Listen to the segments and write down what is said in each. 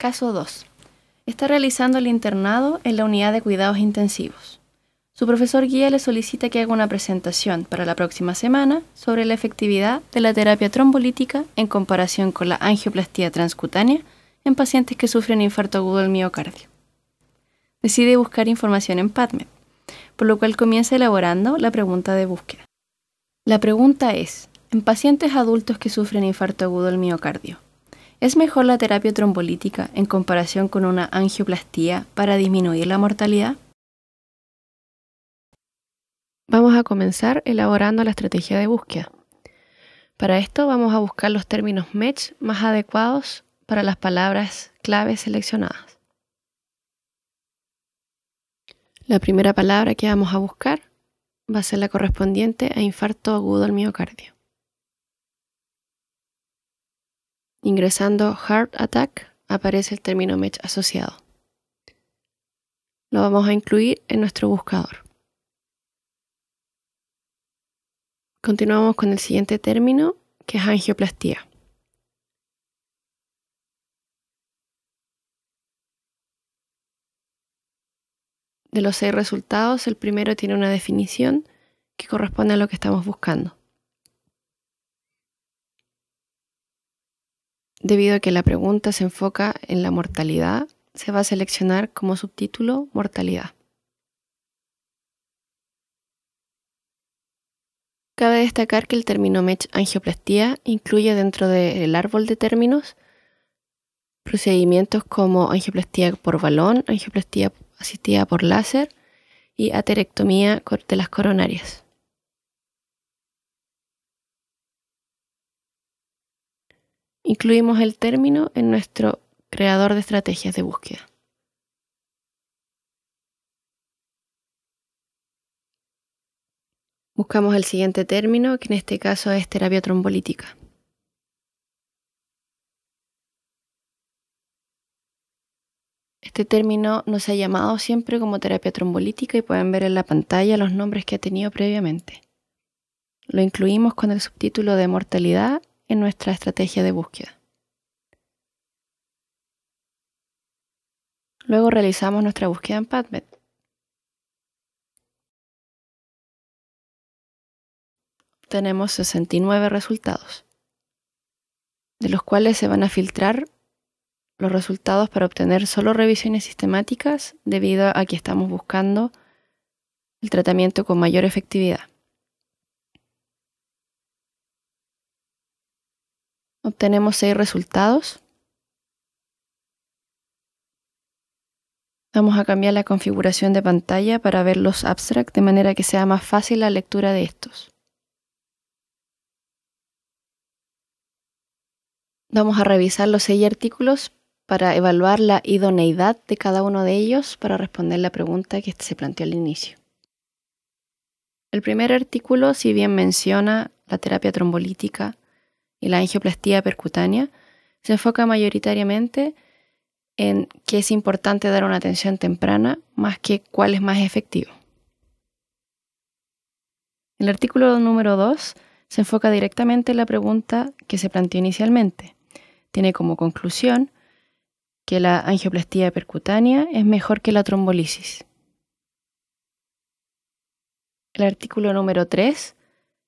Caso 2. Está realizando el internado en la unidad de cuidados intensivos. Su profesor guía le solicita que haga una presentación para la próxima semana sobre la efectividad de la terapia trombolítica en comparación con la angioplastía transcutánea en pacientes que sufren infarto agudo del miocardio. Decide buscar información en PubMed, por lo cual comienza elaborando la pregunta de búsqueda. La pregunta es, en pacientes adultos que sufren infarto agudo del miocardio, ¿Es mejor la terapia trombolítica en comparación con una angioplastía para disminuir la mortalidad? Vamos a comenzar elaborando la estrategia de búsqueda. Para esto vamos a buscar los términos match más adecuados para las palabras clave seleccionadas. La primera palabra que vamos a buscar va a ser la correspondiente a infarto agudo al miocardio. Ingresando Heart Attack aparece el término Match asociado. Lo vamos a incluir en nuestro buscador. Continuamos con el siguiente término, que es angioplastía. De los seis resultados, el primero tiene una definición que corresponde a lo que estamos buscando. Debido a que la pregunta se enfoca en la mortalidad, se va a seleccionar como subtítulo mortalidad. Cabe destacar que el término MECH angioplastía incluye dentro del árbol de términos procedimientos como angioplastía por balón, angioplastía asistida por láser y aterectomía de las coronarias. incluimos el término en nuestro creador de estrategias de búsqueda. Buscamos el siguiente término, que en este caso es terapia trombolítica. Este término nos ha llamado siempre como terapia trombolítica y pueden ver en la pantalla los nombres que ha tenido previamente. Lo incluimos con el subtítulo de mortalidad en nuestra estrategia de búsqueda. Luego realizamos nuestra búsqueda en PubMed. Tenemos 69 resultados, de los cuales se van a filtrar los resultados para obtener solo revisiones sistemáticas debido a que estamos buscando el tratamiento con mayor efectividad. Obtenemos seis resultados. Vamos a cambiar la configuración de pantalla para ver los abstracts de manera que sea más fácil la lectura de estos. Vamos a revisar los seis artículos para evaluar la idoneidad de cada uno de ellos para responder la pregunta que se planteó al inicio. El primer artículo, si bien menciona la terapia trombolítica, y la angioplastía percutánea se enfoca mayoritariamente en que es importante dar una atención temprana más que cuál es más efectivo. El artículo número 2 se enfoca directamente en la pregunta que se planteó inicialmente. Tiene como conclusión que la angioplastía percutánea es mejor que la trombolisis. El artículo número 3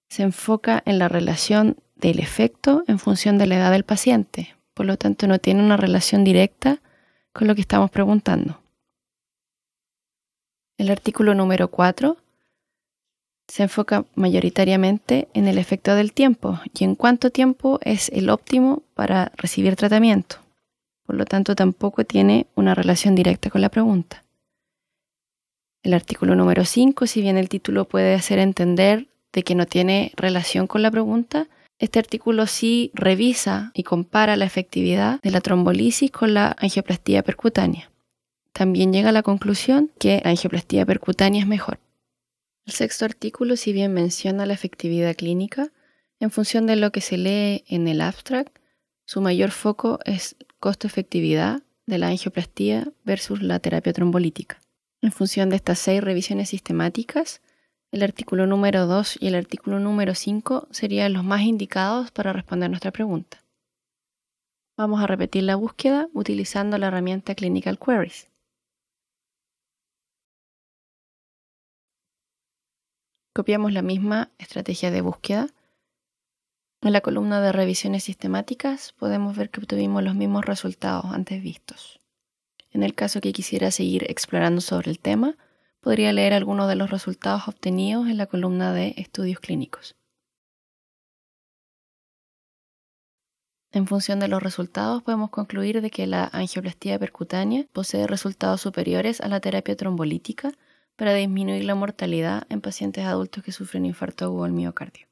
se enfoca en la relación del efecto en función de la edad del paciente. Por lo tanto, no tiene una relación directa con lo que estamos preguntando. El artículo número 4 se enfoca mayoritariamente en el efecto del tiempo y en cuánto tiempo es el óptimo para recibir tratamiento. Por lo tanto, tampoco tiene una relación directa con la pregunta. El artículo número 5, si bien el título puede hacer entender de que no tiene relación con la pregunta, este artículo sí revisa y compara la efectividad de la trombolisis con la angioplastía percutánea. También llega a la conclusión que la angioplastía percutánea es mejor. El sexto artículo, si bien menciona la efectividad clínica, en función de lo que se lee en el abstract, su mayor foco es costo-efectividad de la angioplastía versus la terapia trombolítica. En función de estas seis revisiones sistemáticas, el artículo número 2 y el artículo número 5 serían los más indicados para responder nuestra pregunta. Vamos a repetir la búsqueda utilizando la herramienta Clinical Queries. Copiamos la misma estrategia de búsqueda. En la columna de revisiones sistemáticas podemos ver que obtuvimos los mismos resultados antes vistos. En el caso que quisiera seguir explorando sobre el tema, podría leer algunos de los resultados obtenidos en la columna de estudios clínicos. En función de los resultados, podemos concluir de que la angioplastía percutánea posee resultados superiores a la terapia trombolítica para disminuir la mortalidad en pacientes adultos que sufren infarto agudo al miocardio.